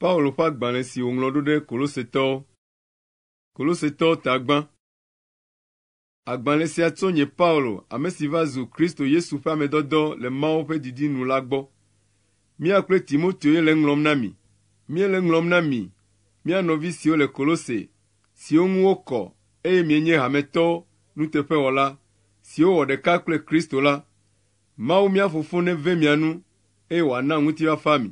Paulo ƒe agbalẽ si wòŋlɔ ɖo ɖe Kolosetɔwo. Kolosetɔwo ta gbã. Agbalẽ sia tso nye Paulo, ame si va zu Kristo Yesu ƒe amedɔdɔ le Mawu ƒe didi nu la gbɔ. Mía kple Timoteo ye le ŋlɔm na mi. Mie le ŋlɔm na mi, mía nɔvi siwo le Kolose, siwo ŋu wokɔ eye mienye hametɔwo, nuteƒewɔla, siwo wɔ ɖeka kple Kristo la. Mawu mía fofo neve mia nu eye wòana ŋutifafa mi.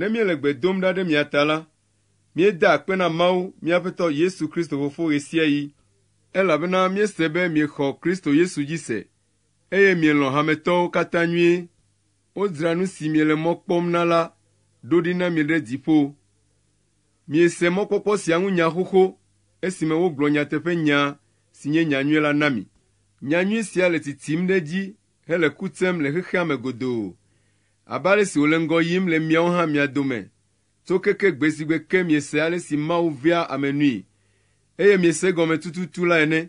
ne míele gbe dom ɖa ɖe mia ta la, míeda akpe na Mawu míaƒe Yesu Kristo fofo ɣe sia ɣi, elabena míese be miexɔ Kristo Yesu dzi se, eye mielɔ̃ hametɔwo katã nyuie. Wodzra nu si miele mɔ kpɔm na la ɖo ɖi na mi ɖe dziƒo. Miese mɔkpɔkpɔ sia ŋu nya xoxo esime wogblɔ nyateƒe nya si nye nyanyuie la na mi. Nyanyui sia le titim ɖe dzi hele ku tsem le xexea me godoo abe ale si wòle ŋgɔ yim le miawo hã mia dome tso keke gbe si gbe ke miese ale si mawu via ame nui eye miese gɔme tututu la ene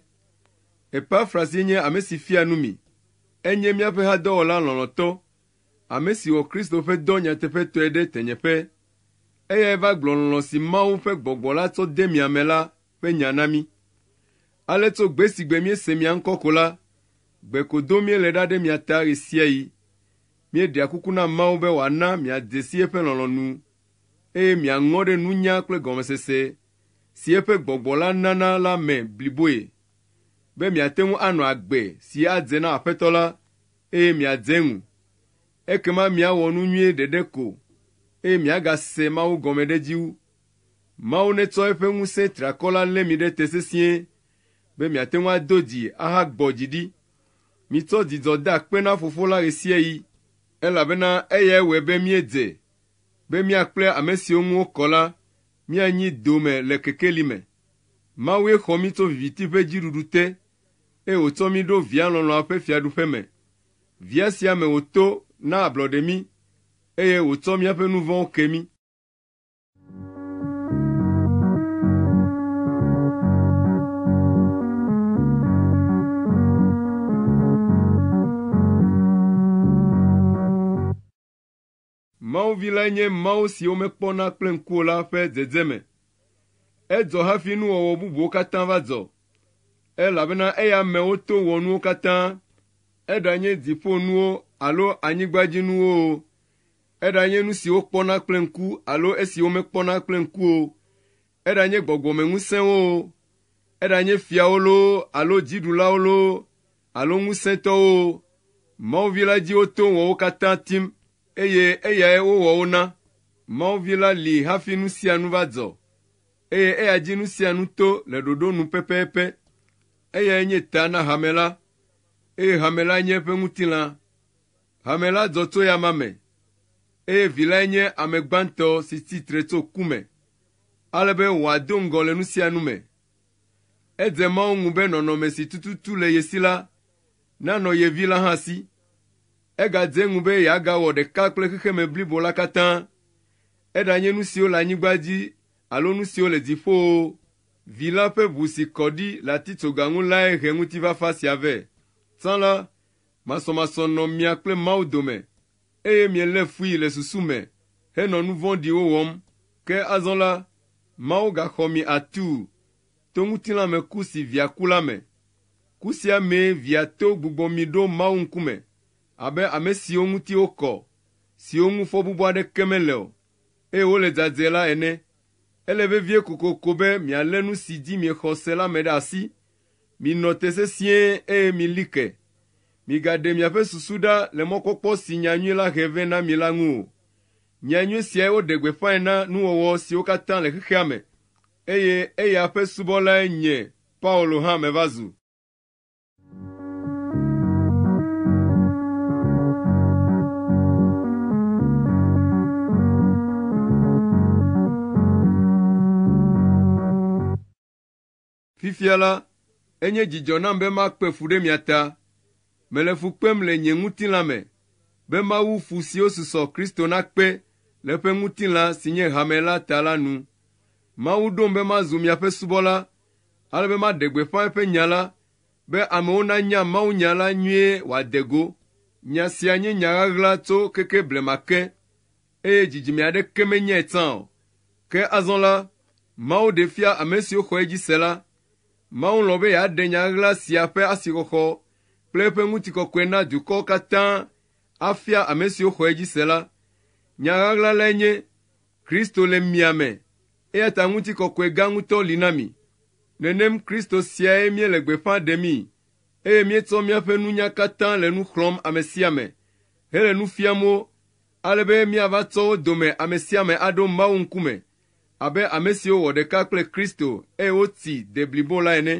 epaphrasie nye ame si fia nu mi enye míaƒe hadɔwɔla lɔlɔ̃tɔ ame si wɔ kristo ƒe dɔ nyateƒetɔe ɖe tenyeƒe eye eva gblɔ lɔlɔ̃ si mawu ƒe gbɔgbɔ la tsɔ de miame la ƒe nya na mí ale tso gbe si gbe mia ŋkɔ ko la gbekodo míele ɖa ɖe mia ɣe sia ɣi míeɖi kuku na mawo be wòana miadesi eƒe lɔlɔnu eye ŋɔ ɖe nunya kple gɔmesese si eƒe gbɔgbɔ la nana la me bliboe, be miate ŋu anɔ agbe si adze na Aƒetɔ la, eye dze ŋu. Ekema wɔ nu nyuie ɖeɖe ko, eye miagase mawo gɔme ɖe dzi wu. Mawu netsɔ eƒe ŋusẽ triakɔ la lé mi ɖe te sesĩe, be miate ŋu ado dzi ahagbɔ dzi ɖi. Mitsɔ dzidzɔ de akpe na Fofo la ɣe sia ɣi elabena eyae wɔe be míedze be mía kple ame siwo ŋu wokɔ la míanyi dome le kekeli me mawue xɔ mí tso viviti ƒe dziɖuɖu te eye wòtsɔ mí ɖo via lɔlɔ̃a ƒe fiaɖuƒe me via sia me wòto na ablɔɖe mí eye wòtsɔ míaƒe nu vɔ̃wo ke mí Mawu vi lae nye mawu siwo mekpɔna kple ŋkuwo la ƒe dzedzeme. Edzɔ hafi nuwɔwɔ bubuwo katã va dzɔ, elabena eya me woto wɔnuwo katã, eɖanye dziƒonuwo alo anyigbadzinuwo o, eɖanye nu siwo kpɔna kple ŋku alo esiwo mekpɔna kple ŋku o, eɖanye gbɔgbɔmeŋusẽwo o, eɖanye fiawo loo alo dziɖulawo loo alo ŋusẽtɔwo o, Mawu vi la dzi woto wɔ wo katã tim. eye eyae wowɔwo na. la li hafi nu sia nu va dzɔ, eye eya dzi nu sia nu to le ɖoɖo nu pɛpɛpɛ. Eyae nye ta na hame la, eye hame la nye eƒe ŋutilã. Hame la dzɔ tso yama me, eye vi lae nye ame gbãtɔ si tsitre tso ku me, Alebe wòado ŋgɔ le nu sia nu me. Edze Mawu ŋu be nɔnɔme si tututu le ye la, nanɔ ye la hã si. egadze ŋu be yeagawɔ ɖeka kple xexeme blibo la katã eɖanye nu siwo le anyigba dzi alo nu siwo le dziƒo vi la ƒe ʋu si kɔ ɖi le atitsoga ŋu lae he ŋutifafa sia vɛ tsã la masɔmasɔ nɔ mia kple mawu dome eye mielé fui le susu me henɔ nu vɔ̃ɖiwo wɔm ke azɔ la mawu gaxɔ mi atuu to ŋutilã me ku si via ku la me ku sia mee via to gbugbɔ mi ɖo mawu ŋkume abe ame siwo ŋuti wokɔ siwo ŋu fɔbubu aɖeke mele o eye wole dzadzɛ la ene ele vevie kokoko be mialé nu si dzi miexɔ se la me ɖe asi minɔ te sesĩe eye mili ke migaɖe miaƒe susu ɖa le mɔkpɔkpɔ si nyanyui la he vɛ na mi la ŋu o nyanyui siae woɖe gbeƒãe na nuwɔwɔ siwo katã le xexea me eye eya ƒe subɔlae nye paulo hã meva zu Fifia la, enye dzidzɔ nam be makpe fu ɖe mia Mele fu kpem le nye ŋutilã me, be mawu fu siwo susɔ Kristo nakpe le eƒe ŋutilã si nye hame la ta la nu. Mawu ɖom be mazu miaƒe subɔla, alebe maɖe gbeƒã eƒe nya la, be amewo nanya mawunya la nyuie wòade go. Nya sia nye nya ɣaɣla tso keke blema ke, eye dzidzime aɖeke menyae tsã o. Ke azɔ la, Mawu ɖe fia ame siwo xɔ edzi se la, mawu lɔ̃ be yeaɖe nyaɣla sia ƒe asixɔxɔ kple eƒe ŋutikɔkɔe na dukɔwo katã afia ame siwo xɔ edzi se la nyaɣaɣla lae nye kristo le mia me eya ta ŋutikɔkɔe gã ŋutɔ li na mi nenem kristo siae míele gbeƒã ɖemi eye míetsɔ míaƒe nunya katã le nu xlɔ̃m ame sia me hele nu fiam wo ale be míava tsɔ wo dome ame sia ame aɖo mawu ŋkume abe ame siwo wɔ ɖeka kple Kristo eye woti de blibo la ene.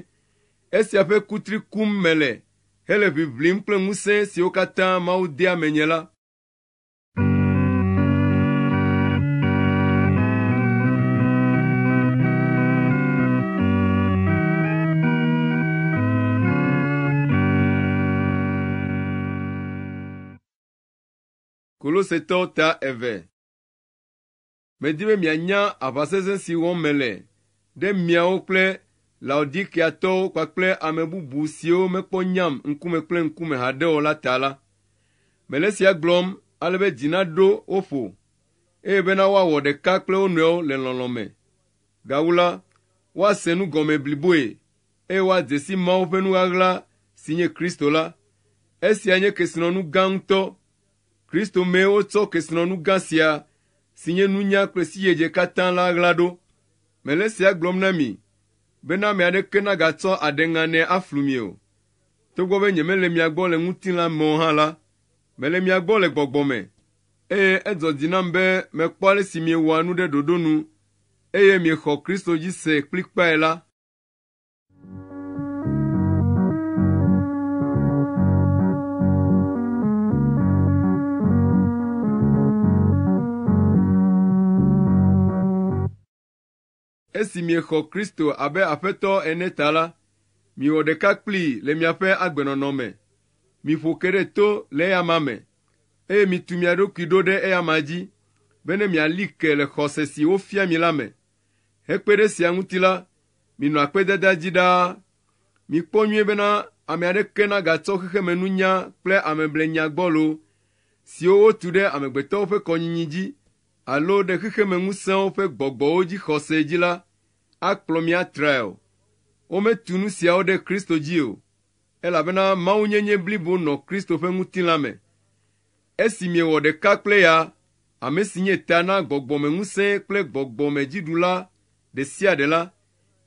Esia ƒe kutri kum mele hele ʋiʋlim kple ŋusẽ siwo katã Mawu dea menye la. Kolosetɔwo ta eve medi be mianya aʋasesẽ si wɔm mele ɖe miawo kple laodikiatɔwo kpakple ame bubu siwo mekpɔ nyam ŋkume kple ŋkume haɖe o la ta la mele sia gblɔm ale be dzi naɖo wo ƒo eye bena woawɔ ɖeka kple wo nɔewo le lɔlɔ̃ me gawu la woase nu gɔme bliboe eye woadze si mawo ƒe nuɣaɣla si nye kristo la esia nye kesinɔnu gã ŋutɔ kristo mee wotsɔ kesinɔnu gã sia si nye nunya kple siyedze katã la ɣla ɖo. Mele sia gblɔm na mi, bena ame aɖeke nagatsɔ aɖeŋane aflu mi o. Togbɔ be nyemele mia gbɔ le ŋutilã me o hã la, mele mia le gbɔgbɔ eye edzɔ dzi nam be mekpɔ ale si miewɔa nu ɖe ɖoɖo nu, eye miexɔ Kristo dzi se kplikpae la, esi miexɔ kristo abe aƒetɔ ene ta la miwɔ ɖeka kplii le miaƒe agbenɔnɔ me miƒo ke ɖe to le eyama me eye mitu mia ɖokui ɖo ɖe eyama dzi bene miali ke le xɔse si wofia mi la me hekpe ɖe sia ŋuti la minɔ akpedada dzi ɖaa mikpɔ nyuie bena ame aɖeke nagatsɔ xexemenunya kple ameblenya siwo wotu ɖe amegbetɔwo ƒe kɔnyinyi dzi alo ɖe xexemeŋusẽwo ƒe gbɔgbɔwo dzi xɔse dzi la, akplɔ mía trae o. Wometu nu siawo ɖe Kristo dzi o, elabena mawunyenye blibo nɔ Kristo ƒe ŋutilã me. Esi miewɔ ɖeka kple ya, ame si nye ta na gbɔgbɔmeŋusẽ kple gbɔgbɔmedziɖula ɖe sia ɖe la,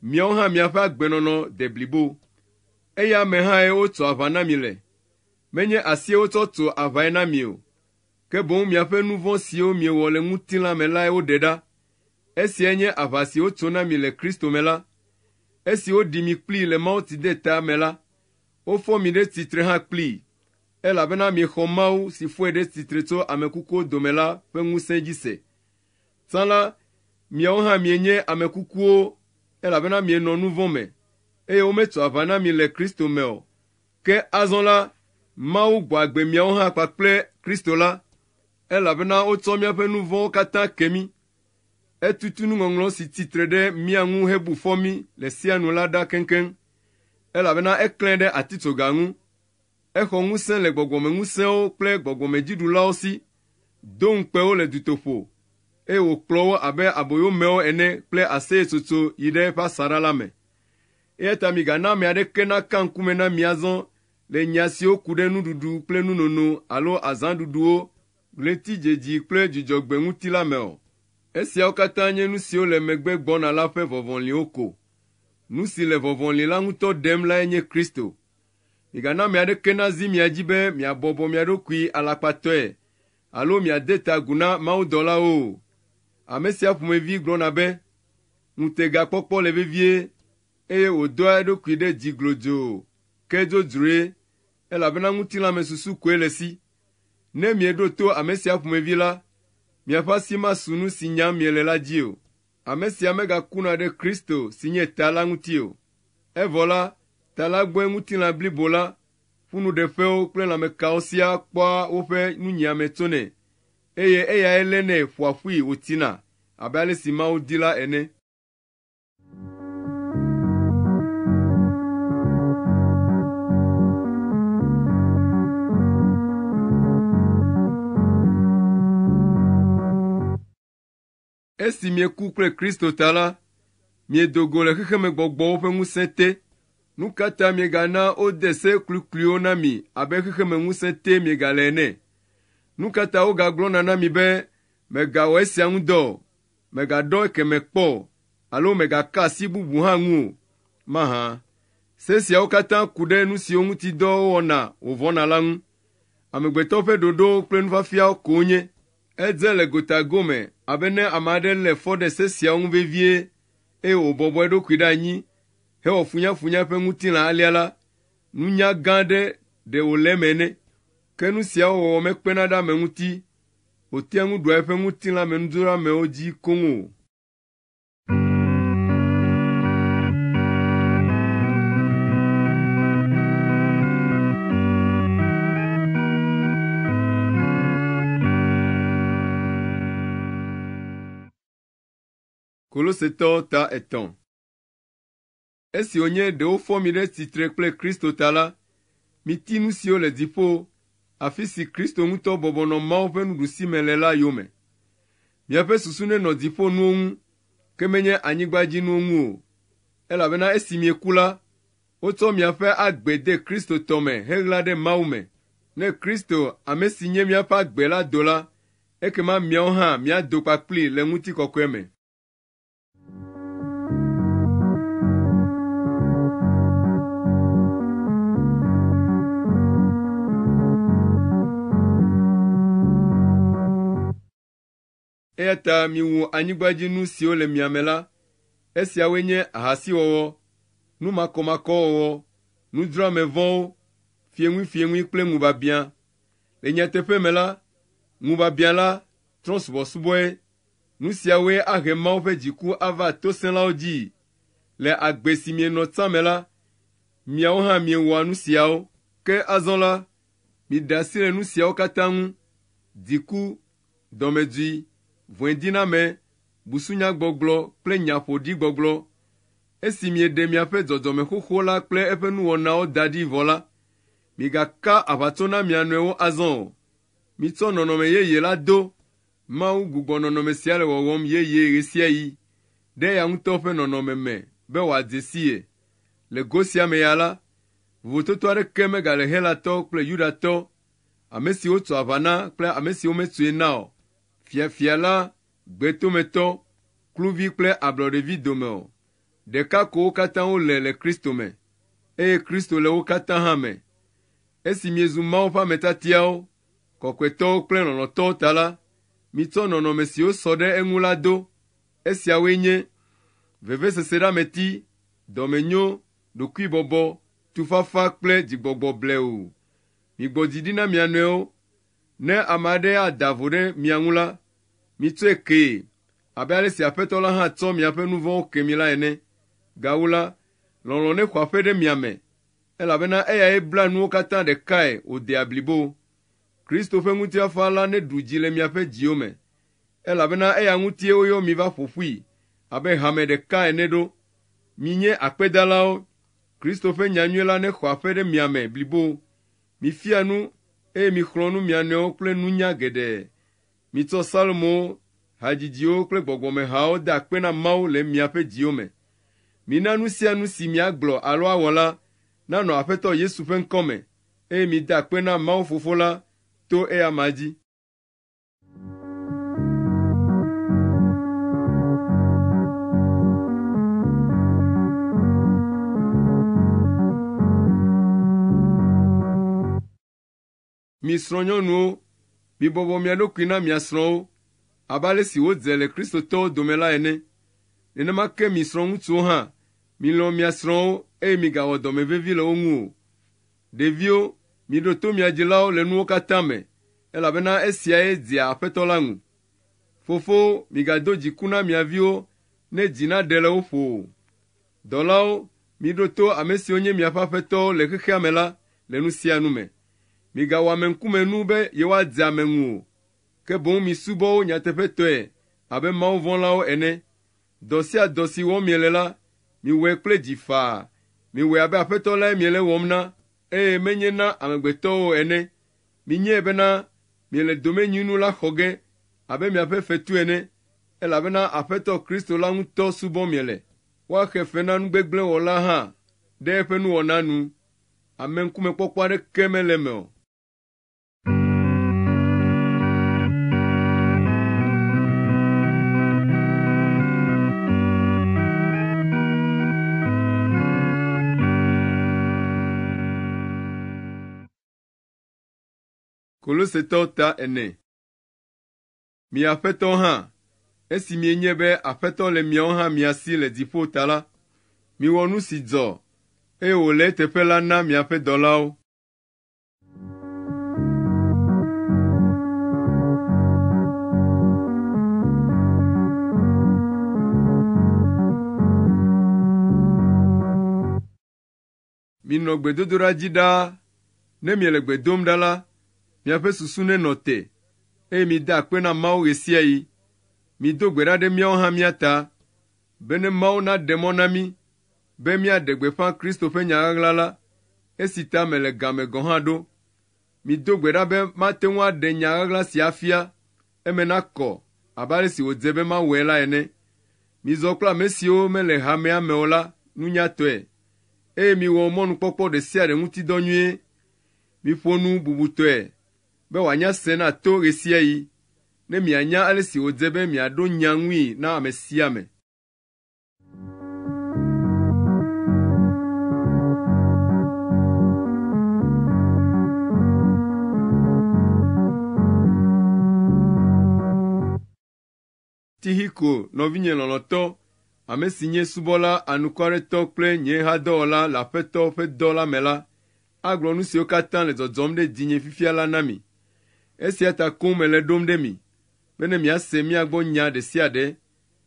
miawo hã miaƒe agbenɔnɔ de blibo. Eya me hãe wotsɔ aʋa na mi le. Menye asie wotsɔ tso aʋae na mi o ke boŋ miaƒe nu vɔ̃ siwo miewɔ le ŋutilã me lae woɖe ɖa. Esiae nye aʋa si wotso na mi le Kristo me la. Esi woɖi mi kplii le mawutideta me la, wofɔ mi ɖe tsitre hã kplii, elabena miexɔ Mawu si fɔe ɖe tsitre tso ame dome la ƒe ŋusẽ dzi se. Tsã la, miawo hã mienye ame elabena mienɔ nu vɔ me, eye wometso aʋa na mi le Kristo me o. Ke azɔ la, Mawu gbɔ agbe miawo hã kpakple Kristo la elabena wotsɔ míaƒe nu vɔ̃wo katã ke mí etutu nuŋɔŋlɔ si tsitre ɖe mía ŋu hebu fɔ mí le sia nu la ɖa keŋkeŋ elabena eklẽ ɖe atitsoga ŋu exɔ ŋusẽ le gbɔgbɔmeŋusẽwo kple gbɔgbɔmedziɖulawo si do ŋukpe le dutoƒo eye wòkplɔ wo abe aboyomewo ene kple aseyetsotso yi ɖe eƒe asaɖa la me eya ta migana ame aɖeke naka ŋkume na miazɔ le nya siwo ku ɖe nuɖuɖu kple nunono alo azãɖuɖuwo ɣletidzedzi kple dzidzɔgbe ŋuti la me o. Esiawo katã nye nu siwo le megbe gbɔna la ƒe vɔvɔliwo ko. Nu si le vɔvɔli la ŋutɔ ɖem lae nye Kristo. Migana mi aɖeke nazi mia dzi be miabɔbɔ mia ɖokui alakpatɔe alo miade ta agu na mawudɔlawo o. Ame sia ƒomevi gblɔna be, ŋutegakpɔkpɔ le vevie eye wòdoa eɖokui ɖe dzi glodzoo, ke dzodzroe elabena ŋutilã me susu koe le si. Ne mieɖo to ame sia ƒomevi la, miaƒe asi masu nu si nyam miele la dzi o. Ame sia megakuna ɖe Kristo si nye ta la ŋuti o. Evɔ la, ta la gbɔe ŋutilã blibo la, ƒunuɖeƒewo kple lãmekawo sia kpɔa woƒe nunyiame tsonɛ, eye eyae lénɛ ƒoa wòtina abe ale si Mawu di la ene. Esi mieku kple Kristo ta la, miedo go le xexemegbɔgbɔwo ƒe ŋusẽ te. Nu katã miegana wode se klukluiwo na mi abe xexemeŋusẽ te miegale ene. Nu katã wogagblɔna na mi be, megawɔ esia ŋu dɔ o, megaɖɔ ekeme kpɔ o, alo megaka asi bubu hã ŋu o. Mahã, se siawo katã ku ɖe nu siwo ŋuti dɔ wɔna wòvɔna la ŋu. Amegbetɔ ƒe ɖoɖo kple nufiafiawo ko wonye. Edze le gotago me abe ne ame aɖe lé fɔ ɖe se sia ŋu vevie eye wòbɔbɔ eɖokui ɖe anyi hewɔ funyafunya ƒe ŋutilã alia la, nunya gã aɖe ɖe wòlé me ne. Ke nu siawo wɔwɔ mekpena ɖe ame ŋuti, wòtea ŋu ɖua eƒe ŋutilã me nudoɖeamewo dzi koŋ o. Kolosetɔwo ta etɔ̃. Esi wonye ɖewo fɔ mi ɖe tsitre kple Kristo ta la, miti nu siwo le dziƒo, afi si Kristo ŋutɔ bɔbɔnɔ Mawu ƒe nuɖusime le la yome. Miaƒe susu nenɔ dziƒo nuwo ŋu, ke menye anyigbadzinuwo ŋu o, elabena esi mieku la, wotsɔ miaƒe agbe de Kristo tɔme heɣla ɖe Mawu me. Ne Kristo, ame si nye míaƒe agbe la do la, ekema miawo hã miado kpakplii le ŋutikɔkɔe me. eya ta miwu anyigbadzinu siwo le mia me la, esiawoe nye ahasiwɔwɔ, numakɔmakɔwɔwɔ, nudrɔmevɔwo, fieŋuifieŋui kple ŋubabiã. Le nyateƒe me la, ŋubabiã la trɔ subɔsubɔe. Nu siawoe ahe Mawu ƒe dziku ava tosẽlawo dzii. Le agbe si mienɔ tsã me la, miawo hã miewɔa nu siawo. Ke azɔ la, miɖe asi le nu siawo katã ŋu: dziku, dɔmedzoe, vɔ̃ediname, busunyagbɔgblɔ kple nyaƒoɖigbɔgblɔ. Esi mieɖe miaƒe dzɔdzɔme xoxo la kple eƒe nuwɔnawo da ɖi vɔ la, migaka aʋatso na mia nɔewo azɔ o. Mitsɔ nɔnɔme yeye la do. Mawu gbugbɔ nɔnɔme sia le wɔwɔm yeye ɣe sia ɣi ɖe ya ŋutɔ ƒe nɔnɔme me be wòadze sie. Le go sia me ya la, vovototo aɖeke megale Helatɔ kple Yudatɔ, ame siwo tso aʋa na kple ame siwo metsoe na o, Fiafia la gbetometɔ, kluvi kple ablɔɖevi dome o. Ɖeka ko wo katã wole le Kristo me, eye Kristo le wo katã hã me. Esi miezu Mawu ƒe ametatiawo, kɔkɔetɔwo kple lɔlɔ̃tɔwo ta la, mitsɔ nɔnɔme siwo sɔ ɖe eŋu la do. Esiawoe nye veveseseɖameti, dɔmenyo, ɖokuibɔbɔ, tufafa kple dzigbɔgbɔ blewu. Migbɔ dzi ɖi na mia nɔewo ne ame aɖe ada vo ɖe mia ŋu la, mitsɔe kee abe ale si aƒetɔ la hã tsɔ miaƒe nu vɔ̃wo ke mi la ene. Gawu la, lɔlɔ̃ ne xɔ aƒe ɖe mia me, elabena eyae bla nuwo katã ɖekae wòdea ablibo Kristo ƒe ŋutifafa la neɖu dzi le miaƒe dziwo me, elabena eya ŋutie woyɔ mi va ƒo abe hame ɖeka ene ɖo. Minye akpedalawo, Kristo ƒe nyanyui la nexɔ aƒe ɖe mia blibo. Mifia nu eye mixlɔ̃ nu mianɔewo kple nunya geɖe. Mitsɔ salomo, hadzidziwo kple gbɔgbɔmehawo de akpe na Mawu le miaƒe dziwo me. Mina nu sia nu si miagblɔ alo awɔ la nanɔ Aƒetɔ Yesu ƒe ŋkɔ me, eye mida akpe na Mawu Fofo la to eya ma dzi. Mi srɔ̃nyɔnuwo, mibɔbɔ mia ɖokui na mia srɔ̃wo abe ale si wodze le kristotɔwo dome la ene. Nenema ke mi srɔ̃ŋutsuwo hã, milɔ̃ mia srɔ̃wo eye migawɔ dɔme vevi le wo ŋu o. Ɖeviwo, miɖo to mia le nuwo katã me, elabena esiae dzea aƒetɔ la ŋu. Fofowo, migado dziku na mia ne dzi na ɖe le wo ƒo o. Dɔlawo, miɖo to ame siwo nye miaƒe aƒetɔwo le xexea me la le nu sia nu me. Migawɔ ame ŋkumenu be yewoadze ame ŋu o, ke boŋ misubɔ wo nyateƒetɔe abe mawuvɔ̃lawo ene. Dɔ sia dɔ si wɔm miele la, miwɔe kple dzi faa. Miwɔe abe aƒetɔ lae miele wɔm na, eye menye na amegbetɔwo ene. Minyae bena miele domenyinu la xɔ ge abe miaƒe fetu ene, elabena aƒetɔ Kristo la ŋutɔ subɔm miele. Woaxe fe na nugbegblẽwɔla hã ɖe eƒe nuwɔna nu. Ame ŋkumekpɔkpɔ aɖeke mele me o. Kolosetɔwo ta ene. Mi aƒetɔwo hã, esi mienye be aƒetɔ le miawo hã mia si le dziƒo ta la, miwɔ nu si dzɔ, eye wòle eteƒe la na miaƒe dɔlawo. Minɔ gbedodoɖa dzi ɖaa, ne le gbe dom ɖa la, miaƒe susu nenɔ te, eye mida akpe na Mawu ɣe sia ɣi. Mido gbe ɖa ɖe míawo hã míata, be ne Mawu naɖe mɔ na mí, be míaɖe gbeƒã Kristo ƒe nyaɣaɣla la, esi ta mele game gɔ̃ hã ɖo. Mido gbe ɖa be mate ŋu aɖe nyaɣaɣla sia fia, eme nakɔ abe ale si wòdze be mawɔe la ene. Mizɔ kple ame siwo mele hamea me o la nunyatɔe, eye miwɔ mɔnukpɔkpɔ ɖe sia ɖe ŋuti nyuie. Miƒo nu bubutɔe be wòanya se na to ɣe sia ɣi ne mianya ale si wòdze be miaɖo nya ŋui na ame sia ame. Tihiko nɔvinye lɔlɔtɔ, ame si nye subɔla anukwaretɔ kple nye hadɔwɔla le aƒetɔ ƒe dɔ la me la, agblɔ nu siwo katã le dzɔdzɔm ɖe dinye fifia la na mi. esia ta koŋ mele ɖom ɖe mi bene miase miagbɔ nya ɖe sia ɖe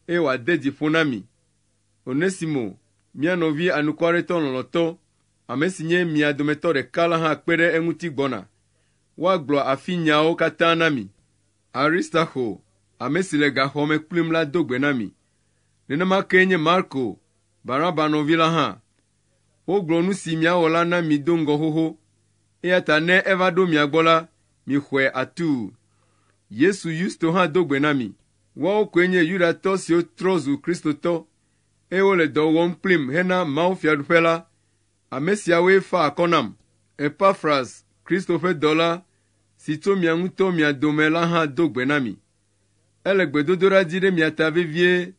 eye wòade dzi na mi onesimo mia nɔvi anukwaretɔ lɔlɔtɔ ame si nye mia dometɔ ɖeka la hã kpe ɖe eŋuti gbɔna woagblɔ afi nyawo katã na mi aristaho ame si le gaxɔme me kplim la do gbe na mi nenema nye marko baraba nɔvi la hã wogblɔ nu si miawɔ la na mi do ŋgɔ xoxo eya ta ne eva ɖo mia gbɔ la Mi mixɔe atu. Yesu Yusto hã do gbe na mi. Woawo koe nye Yudatɔ siwo trɔ zu Kristotɔ, eye wole dɔ wɔm kplim hena mawufiaɖuƒe la. Ame siawoe fa akɔ nam. Epafras, Kristo ƒe dɔla si tso mia ŋutɔ mia dome la hã do gbe na mi. Ele gbedodoɖa dzi ɖe mia ta vevie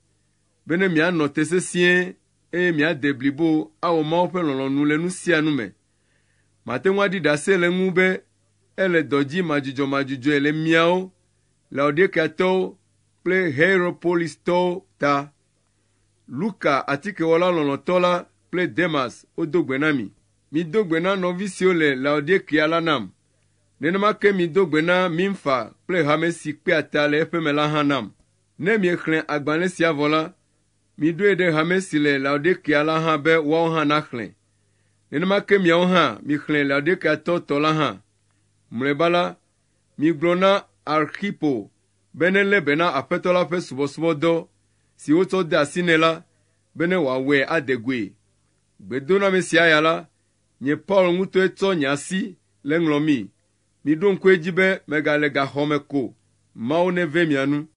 be ne mianɔ te sesĩe eye miade blibo awɔ Mawu ƒe lɔlɔ̃nu le nu sia nu me. Mate ŋu aɖi ɖase le ŋu be ele dɔ dzi madzudzɔmadzudzɔe le miawo laodikiatɔwo kple hieropolistɔwo ta luka atikewɔla lɔlɔ̃tɔ la kple demas wodo gbe na mi mido gbe na nɔvi siwo le laodikia la nam nenema ke mido gbe na mimfa kple hame si kpea ta le eƒe me la hã nam ne miexlẽ agbalẽ sia vɔ la miɖoe ɖe hame si le laodikia la hã be woawo hã naxlẽ nenema miawo hã mixlẽ laodikiatɔ tɔ la hã Mlɔeba la, migblɔ na Arkipo be nelé be na Aƒetɔ la ƒe subɔsubɔdɔ si wotsɔ de asi nɛ la, be ne wòawɔe ade goe. Gbedoɖame sia ya la, nye Paul ŋutɔe tsɔ nye asi le eŋlɔm mi. Miɖo ŋku edzi be megale gaxɔ ko. Mawu neve mia nu.